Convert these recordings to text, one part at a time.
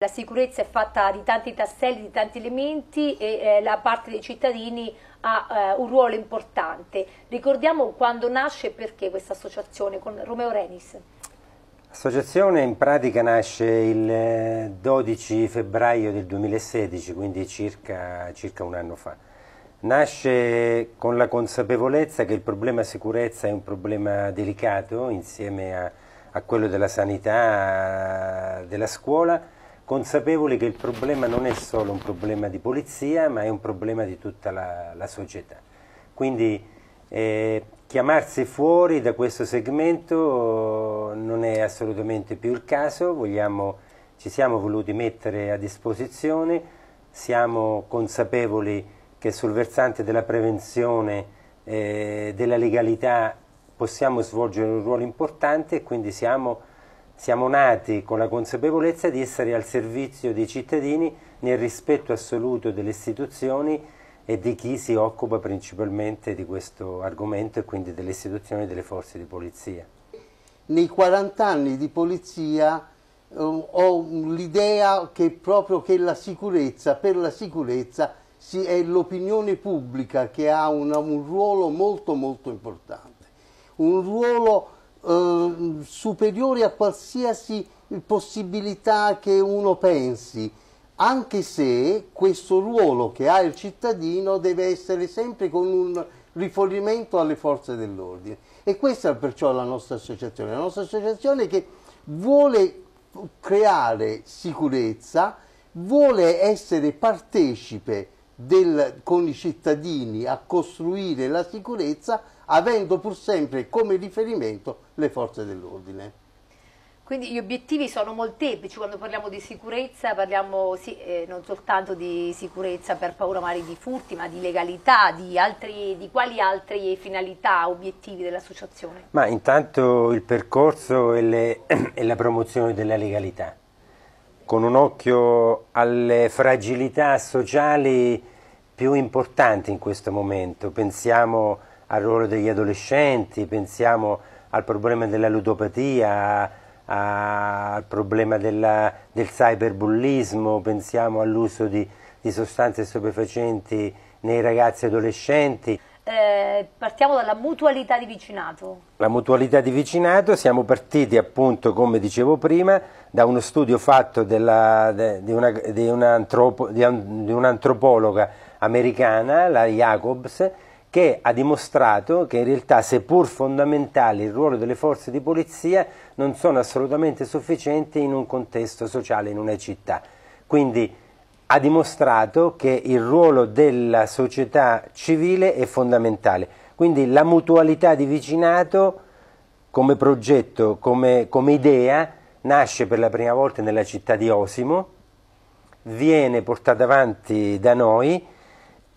La sicurezza è fatta di tanti tasselli, di tanti elementi e eh, la parte dei cittadini ha eh, un ruolo importante. Ricordiamo quando nasce e perché questa associazione con Romeo Renis. L'associazione in pratica nasce il 12 eh, febbraio del 2016, quindi circa, circa un anno fa. Nasce con la consapevolezza che il problema sicurezza è un problema delicato insieme a, a quello della sanità, della scuola, consapevoli che il problema non è solo un problema di polizia, ma è un problema di tutta la, la società. Quindi eh, chiamarsi fuori da questo segmento non è assolutamente più il caso, vogliamo, ci siamo voluti mettere a disposizione, siamo consapevoli che sul versante della prevenzione eh, della legalità possiamo svolgere un ruolo importante e quindi siamo siamo nati con la consapevolezza di essere al servizio dei cittadini nel rispetto assoluto delle istituzioni e di chi si occupa principalmente di questo argomento e quindi delle istituzioni e delle forze di polizia. Nei 40 anni di polizia eh, ho l'idea che proprio che la sicurezza, per la sicurezza si, è l'opinione pubblica che ha una, un ruolo molto molto importante, un ruolo Ehm, superiori a qualsiasi possibilità che uno pensi, anche se questo ruolo che ha il cittadino deve essere sempre con un rifornimento alle forze dell'ordine. E questa è perciò la nostra associazione, la nostra associazione che vuole creare sicurezza, vuole essere partecipe del, con i cittadini a costruire la sicurezza avendo pur sempre come riferimento le forze dell'ordine. Quindi gli obiettivi sono molteplici, quando parliamo di sicurezza parliamo sì, eh, non soltanto di sicurezza per paura magari di furti, ma di legalità, di, altri, di quali altre finalità, obiettivi dell'associazione? Ma intanto il percorso e, le, e la promozione della legalità, con un occhio alle fragilità sociali più importanti in questo momento, pensiamo al ruolo degli adolescenti, pensiamo al problema della ludopatia, a, al problema della, del cyberbullismo, pensiamo all'uso di, di sostanze stupefacenti nei ragazzi adolescenti. Eh, partiamo dalla mutualità di vicinato. La mutualità di vicinato, siamo partiti appunto, come dicevo prima, da uno studio fatto della, de, di, una, di, un antropo, di, un, di un'antropologa americana, la Jacobs, che ha dimostrato che in realtà, seppur fondamentali il ruolo delle forze di polizia, non sono assolutamente sufficienti in un contesto sociale, in una città. Quindi ha dimostrato che il ruolo della società civile è fondamentale. Quindi la mutualità di vicinato come progetto, come, come idea, nasce per la prima volta nella città di Osimo, viene portata avanti da noi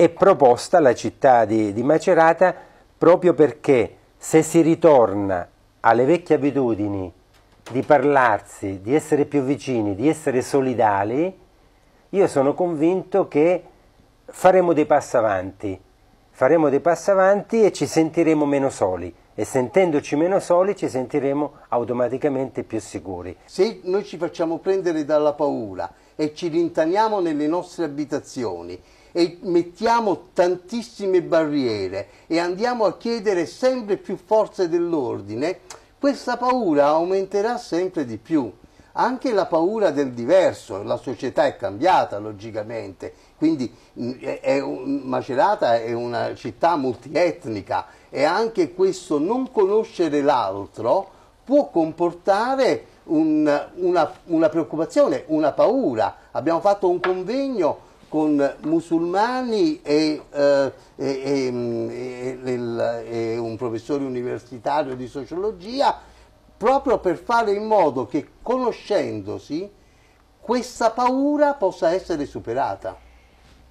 è proposta la città di, di Macerata proprio perché se si ritorna alle vecchie abitudini di parlarsi, di essere più vicini, di essere solidali, io sono convinto che faremo dei passi avanti, faremo dei passi avanti e ci sentiremo meno soli e sentendoci meno soli ci sentiremo automaticamente più sicuri. Se noi ci facciamo prendere dalla paura e ci rintaniamo nelle nostre abitazioni e mettiamo tantissime barriere e andiamo a chiedere sempre più forze dell'ordine, questa paura aumenterà sempre di più. Anche la paura del diverso, la società è cambiata logicamente, quindi mm, è un, Macerata è una città multietnica e anche questo non conoscere l'altro può comportare un, una, una preoccupazione, una paura. Abbiamo fatto un convegno con musulmani e, eh, e, e, mm, e un professore universitario di sociologia proprio per fare in modo che conoscendosi questa paura possa essere superata.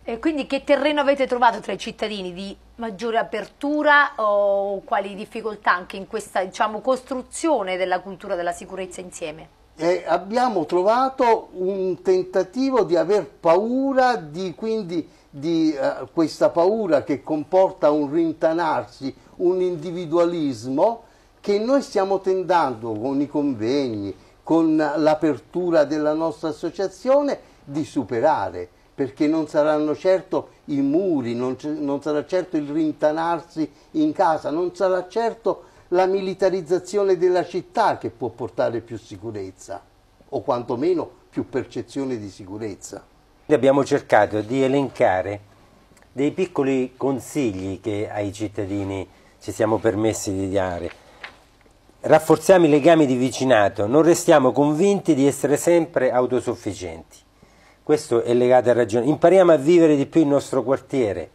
E quindi che terreno avete trovato tra i cittadini di maggiore apertura o quali difficoltà anche in questa diciamo, costruzione della cultura della sicurezza insieme? e abbiamo trovato un tentativo di aver paura di, quindi, di uh, questa paura che comporta un rintanarsi, un individualismo che noi stiamo tentando con i convegni, con l'apertura della nostra associazione di superare, perché non saranno certo i muri, non, non sarà certo il rintanarsi in casa, non sarà certo la militarizzazione della città che può portare più sicurezza o quantomeno più percezione di sicurezza. Abbiamo cercato di elencare dei piccoli consigli che ai cittadini ci siamo permessi di dare. Rafforziamo i legami di vicinato, non restiamo convinti di essere sempre autosufficienti. Questo è legato a ragione. Impariamo a vivere di più il nostro quartiere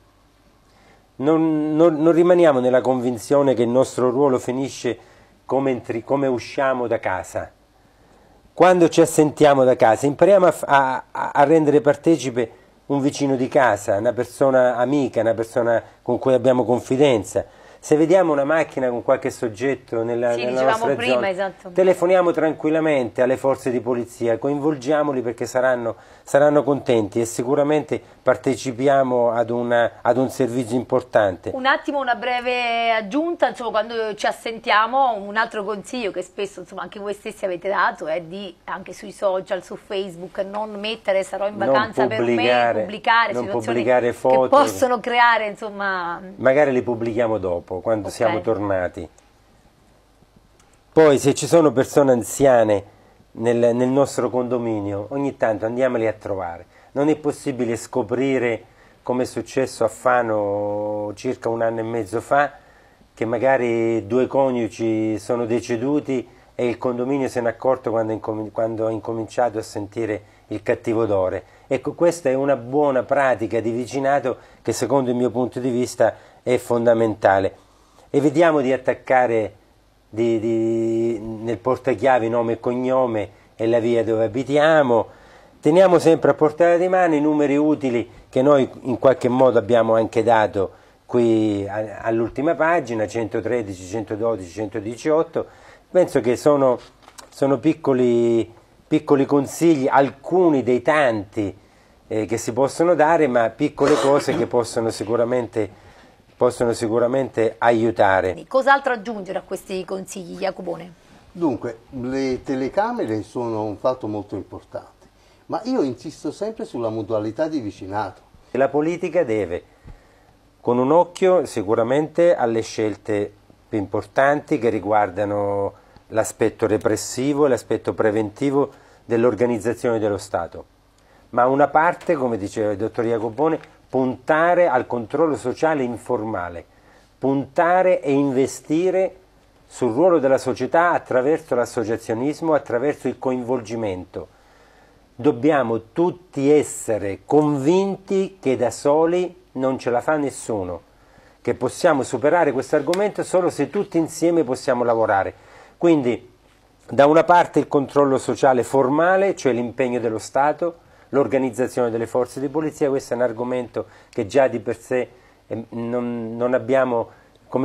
non, non, non rimaniamo nella convinzione che il nostro ruolo finisce come, entri, come usciamo da casa. Quando ci assentiamo da casa impariamo a, a, a rendere partecipe un vicino di casa, una persona amica, una persona con cui abbiamo confidenza se vediamo una macchina con qualche soggetto nella, sì, nella nostra prima, zona, esatto. telefoniamo tranquillamente alle forze di polizia, coinvolgiamoli perché saranno, saranno contenti e sicuramente partecipiamo ad, una, ad, un servizio importante. Un attimo, una breve aggiunta, insomma, quando ci assentiamo, un altro consiglio che spesso insomma, anche voi stessi avete dato è di, anche sui social, su Facebook, non mettere sarò in vacanza per me, pubblicare, non pubblicare foto, che possono creare, insomma... Magari le pubblichiamo dopo dopo, quando okay. siamo tornati. Poi se ci sono persone anziane nel, nel, nostro condominio, ogni tanto andiamoli a trovare. Non è possibile scoprire, come è successo a Fano circa un anno e mezzo fa, che magari due coniugi sono deceduti e il condominio se n'è accorto quando, ha incominciato a sentire il cattivo odore. Ecco, questa è una buona pratica di vicinato che secondo il mio punto di vista è fondamentale evitiamo di attaccare di, di, nel portachiavi nome e cognome e la via dove abitiamo, teniamo sempre a portata di mano i numeri utili che noi in qualche modo abbiamo anche dato qui all'ultima pagina, 113, 112, 118, penso che sono, sono piccoli, piccoli consigli, alcuni dei tanti eh, che si possono dare, ma piccole cose che possono sicuramente possono sicuramente aiutare. Cos'altro aggiungere a questi consigli, Jacobone? Dunque, le telecamere sono un fatto molto importante, ma io insisto sempre sulla modalità di vicinato. La politica deve, con un occhio sicuramente alle scelte più importanti che riguardano l'aspetto repressivo e l'aspetto preventivo dell'organizzazione dello Stato, ma una parte, come diceva il dottor Jacobone, puntare al controllo sociale informale, puntare e investire sul ruolo della società attraverso l'associazionismo, attraverso il coinvolgimento. Dobbiamo tutti essere convinti che da soli non ce la fa nessuno, che possiamo superare questo argomento solo se tutti insieme possiamo lavorare. Quindi da una parte il controllo sociale formale, cioè l'impegno dello Stato, l'organizzazione delle forze di polizia, questo è un argomento che già di per sé eh, non, non abbiamo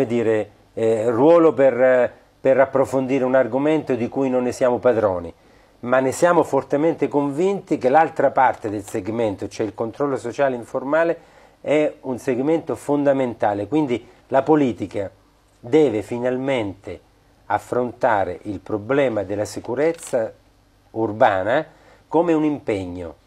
dire, eh, ruolo per, eh, per approfondire un argomento di cui non ne siamo padroni, ma ne siamo fortemente convinti che l'altra parte del segmento, cioè il controllo sociale informale, è un segmento fondamentale, quindi la politica deve finalmente affrontare il problema della sicurezza urbana come un impegno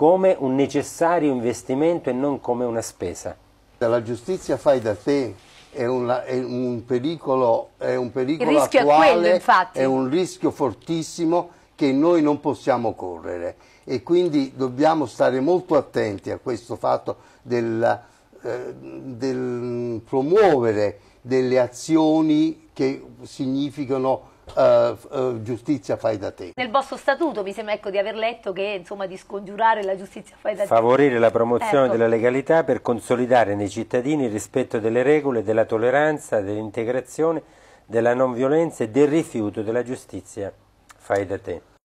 come un necessario investimento e non come una spesa. La giustizia fai da te è, una, è un pericolo, è un pericolo attuale, è, quello, infatti. è un rischio fortissimo che noi non possiamo correre e quindi dobbiamo stare molto attenti a questo fatto del, eh, del promuovere delle azioni che significano uh, giustizia fai da te. Nel vostro statuto mi sembra ecco, di aver letto che insomma, di scongiurare la giustizia fai da te. Favorire la promozione ecco. della legalità per consolidare nei cittadini il rispetto delle regole, della tolleranza, dell'integrazione, della non violenza e del rifiuto della giustizia fai da te.